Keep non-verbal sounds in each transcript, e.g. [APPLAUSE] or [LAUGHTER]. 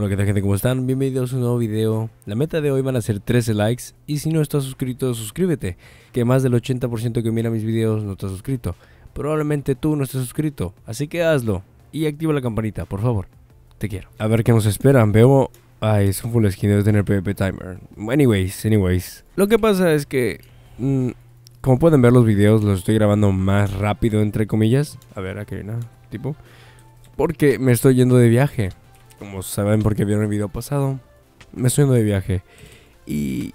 Hola, ¿qué tal gente? ¿Cómo están? Bienvenidos a un nuevo video. La meta de hoy van a ser 13 likes y si no estás suscrito, suscríbete, que más del 80% que mira mis videos no está suscrito. Probablemente tú no estés suscrito, así que hazlo y activa la campanita, por favor. Te quiero. A ver qué nos esperan. Veo... Ay, es un full skin, debe tener PvP timer. Anyways, anyways. Lo que pasa es que... Mm, como pueden ver los videos, los estoy grabando más rápido, entre comillas. A ver, a hay tipo. Porque me estoy yendo de viaje como saben porque vieron el video pasado, me estoy de viaje. Y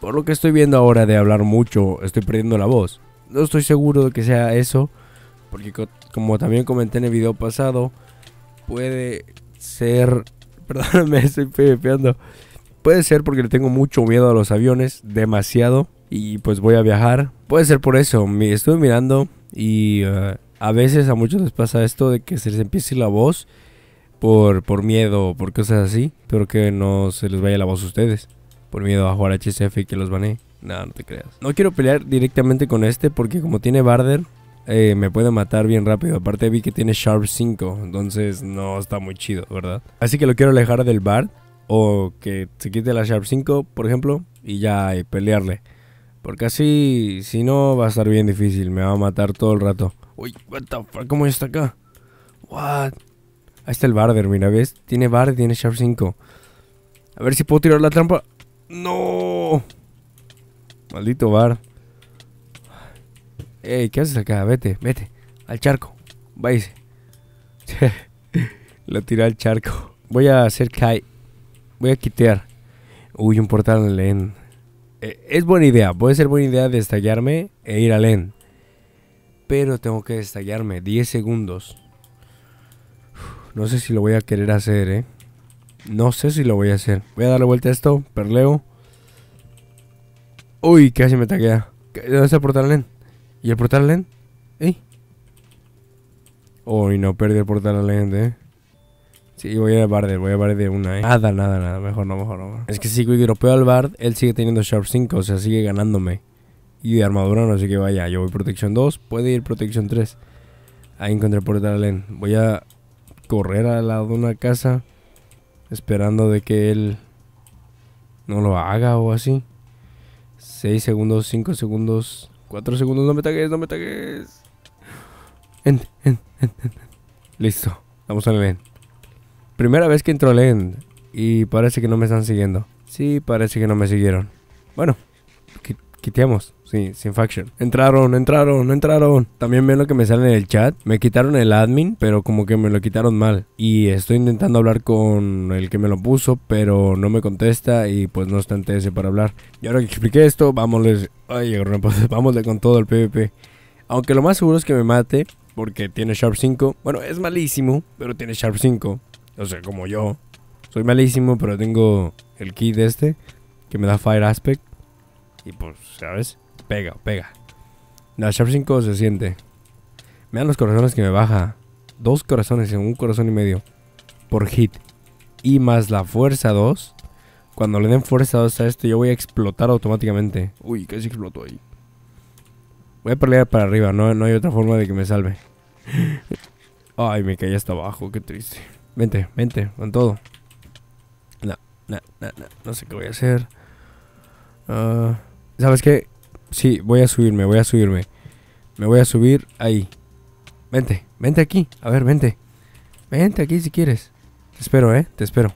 por lo que estoy viendo ahora de hablar mucho, estoy perdiendo la voz. No estoy seguro de que sea eso, porque como también comenté en el video pasado, puede ser... [LAUGHS] Perdóname, estoy pepeando. Puede ser porque le tengo mucho miedo a los aviones, demasiado, y pues voy a viajar. Puede ser por eso, me estuve mirando y eh, a veces a muchos les pasa esto de que se les empiece la voz por, miedo o por cosas así. Pero que no se les vaya la voz a ustedes. Por miedo a jugar a HCF y que los banee. No, no te creas. No quiero pelear directamente con este porque como tiene Barder, eh, me puede matar bien rápido. Aparte vi que tiene Sharp 5, entonces no está muy chido, ¿verdad? Así que lo quiero alejar del Bard o que se quite la Sharp 5, por ejemplo, y ya y pelearle. Porque así, si no, va a estar bien difícil. Me va a matar todo el rato. Uy, what the ¿cómo está acá? What? Ahí está el Barder, mira, ¿ves? Tiene Barder, tiene Sharp 5. A ver si puedo tirar la trampa. ¡No! Maldito Bar. Ey, ¿qué haces acá? Vete, vete. Al charco. Váyase. [LAUGHS] Lo tiré al charco. Voy a hacer Kai. Voy a quitear. Uy, un portal en Len. Eh, es buena idea. Puede ser buena idea destallarme e ir al Len. Pero tengo que destallarme 10 segundos. No sé si lo voy a querer hacer, ¿eh? No sé si lo voy a hacer. Voy a darle vuelta a esto. Perleo. Uy, casi me taquea. ¿Dónde está el portal LEN? ¿Y el portal LEN? ¡Ey! Uy, no, perdí el portal LEN, ¿eh? Sí, voy a Bard, voy a Bard de una, ¿eh? Nada, nada, nada. Mejor no, mejor no. Es que si europeo al Bard, él sigue teniendo Sharp 5, o sea, sigue ganándome. Y de armadura no sé qué vaya. Yo voy protección 2, puede ir protección 3. Ahí encontré el portal LEN. Voy a correr al lado de una casa esperando de que él no lo haga o así. 6 segundos, 5 segundos, 4 segundos, no me tagues, no me tagues. Listo, vamos al end. Primera vez que entro al end y parece que no me están siguiendo. Sí, parece que no me siguieron. Bueno, quiteamos, sí, sin faction. Entraron, entraron, entraron. También veo lo que me sale en el chat. Me quitaron el admin, pero como que me lo quitaron mal. Y estoy intentando hablar con el que me lo puso, pero no me contesta y pues no está en TS para hablar. Y ahora que expliqué esto, vámonos. Ay, vámonos con todo el PvP. Aunque lo más seguro es que me mate, porque tiene Sharp 5. Bueno, es malísimo, pero tiene Sharp 5. O sea, como yo. Soy malísimo, pero tengo el kit este, que me da Fire Aspect. Y pues, ¿sabes? Pega, pega. La Sharp 5 se siente. Vean los corazones que me baja. Dos corazones en un corazón y medio. Por hit. Y más la fuerza 2. Cuando le den fuerza 2 a esto, yo voy a explotar automáticamente. Uy, casi explotó ahí. Voy a pelear para arriba. No, no hay otra forma de que me salve. [LAUGHS] Ay, me caí hasta abajo. Qué triste. Vente, vente, con todo. No, no, no, no. No sé qué voy a hacer. Ah... ¿Sabes qué? Sí, voy a subirme, voy a subirme. Me voy a subir ahí. Vente, vente aquí. A ver, vente. Vente aquí si quieres. Te espero, ¿eh? Te espero.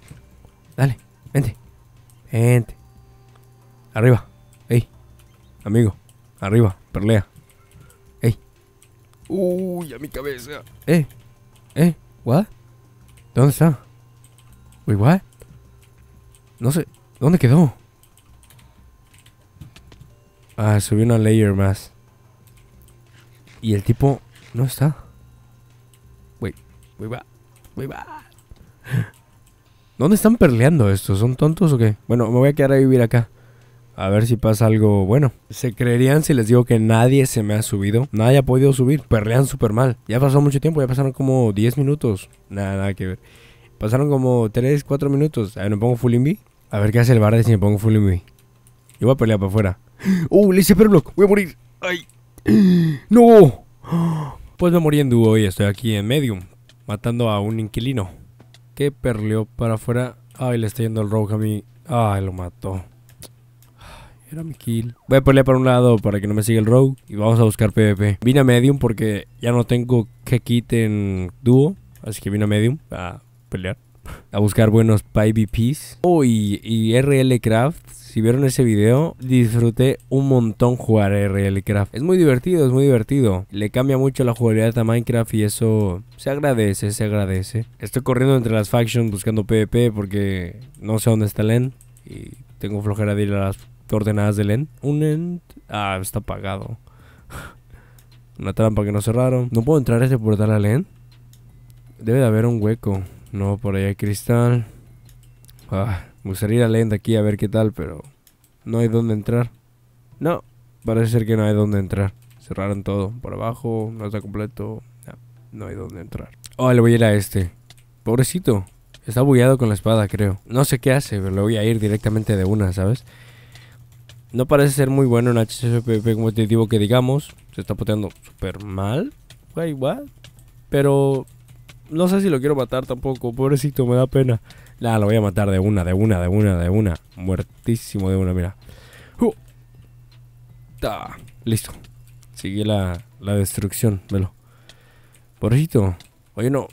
Dale, vente. Vente. Arriba. Ey. Amigo. Arriba. Perlea. Ey. Uy, a mi cabeza. Eh. Eh. What? ¿Dónde está? Uy, what? No sé. ¿Dónde quedó? Ah, subí una layer más. Y el tipo no está. Wey, wait, va. va. [GASPS] ¿Dónde están perleando estos? ¿Son tontos o qué? Bueno, me voy a quedar a vivir acá. A ver si pasa algo bueno. ¿Se creerían si les digo que nadie se me ha subido? Nadie ha podido subir. Perlean súper mal. Ya pasó mucho tiempo, ya pasaron como 10 minutos. Nada, nada que ver. Pasaron como 3, 4 minutos. A ver, ¿me pongo full invi? A ver qué hace el bar de si me pongo full invi. Yo voy a pelear para afuera. Uh, le hice Perblock, ¡Voy a morir! ¡Ay! ¡No! Pues me morí en dúo y estoy aquí en Medium, matando a un inquilino. Que perleó para afuera. ¡Ay, le está yendo el rogue a mí! ¡Ay, lo mató! Era mi kill. Voy a pelear para un lado para que no me siga el rogue. Y vamos a buscar PvP. Vine a Medium porque ya no tengo que quiten en dúo. Así que vine a Medium a pelear a buscar buenos PyBPs. Oh, y, y, RL Craft, si vieron ese video, disfruté un montón jugar RL Craft. Es muy divertido, es muy divertido. Le cambia mucho la jugabilidad a Minecraft y eso se agradece, se agradece. Estoy corriendo entre las factions buscando PvP porque no sé dónde está el y tengo flojera de ir a las ordenadas de len Un end... Ah, está apagado. [LAUGHS] Una trampa que no cerraron. No puedo entrar a ese portal a end. Debe de haber un hueco. No, por ahí hay cristal. Ah, me gustaría ir a Lenda aquí a ver qué tal, pero no hay dónde entrar. No, parece ser que no hay dónde entrar. Cerraron todo. Por abajo, no está completo. No, hay dónde entrar. Oh, le voy a ir a este. Pobrecito. Está bullado con la espada, creo. No sé qué hace, pero le voy a ir directamente de una, ¿sabes? No parece ser muy bueno en HSPP competitivo que digamos. Se está poteando súper mal. Va igual. Pero no sé si lo quiero matar tampoco, pobrecito, me da pena. Nah, lo voy a matar de una, de una, de una, de una. Muertísimo de una, mira. Uh. listo. Sigue la, la destrucción, velo. Pobrecito. Oye, no.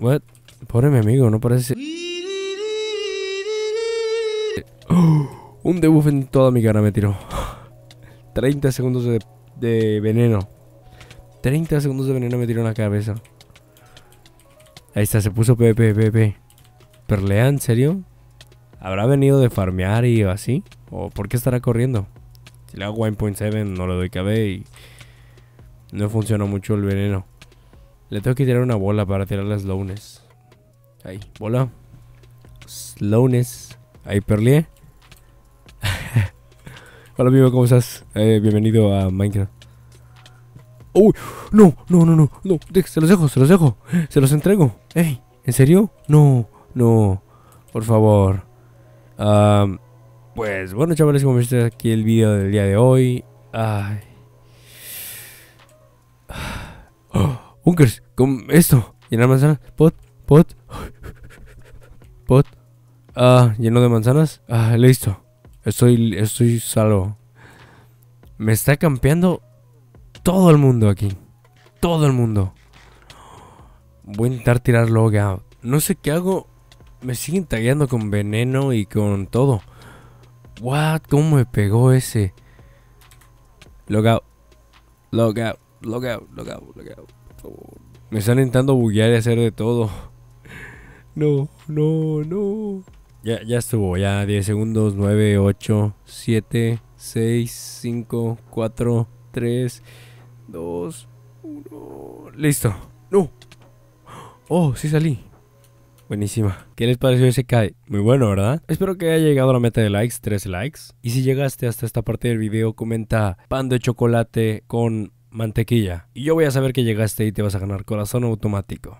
What? Pobre mi amigo, no parece... [GASPS] un debuff en toda mi cara me tiró. 30 [LAUGHS] segundos de, de veneno. 30 segundos de veneno me tiró en la cabeza. Ahí está, se puso pppp pp, ¿Perlea, en serio? ¿Habrá venido de farmear y así? ¿O por qué estará corriendo? Si le hago 1.7 no le doy KB y... No funciona mucho el veneno. Le tengo que tirar una bola para tirar las slowness. Ahí, bola. Slowness. Ahí perlee. [LAUGHS] Hola amigo, ¿cómo estás? Eh, bienvenido a Minecraft. ¡Uy! ¡No! ¡No, no, no! no ¡Se los dejo, se los dejo! ¡Se los entrego! ¡Ey! ¿En serio? ¡No! ¡No! Por favor. pues bueno, chavales, como viste aquí el video del día de hoy. ¡Ay! Ah, Con esto. Llenar manzanas. Pot, pot. Pot. Ah, lleno de manzanas. Ah, listo. Estoy, estoy salvo. Me está campeando todo el mundo aquí. Todo el mundo. Voy a intentar tirar logout No sé qué hago. Me siguen tagueando con veneno y con todo. What? ¿Cómo me pegó ese? Logout Logout Logout, logout, logout, Me están intentando buguear y hacer de todo. [LAUGHS] No, no, no. Ya, ya estuvo, ya 10 segundos, 9, 8, 7, 6, 5, 4, 3 dos, uno. Listo. No. Oh, sí salí. Buenísima. ¿Qué les pareció ese Kai? Muy bueno, ¿verdad? Espero que haya llegado a la meta de likes, Tres likes. Y si llegaste hasta esta parte del video, comenta pan de chocolate con mantequilla. Y yo voy a saber que llegaste y te vas a ganar corazón automático.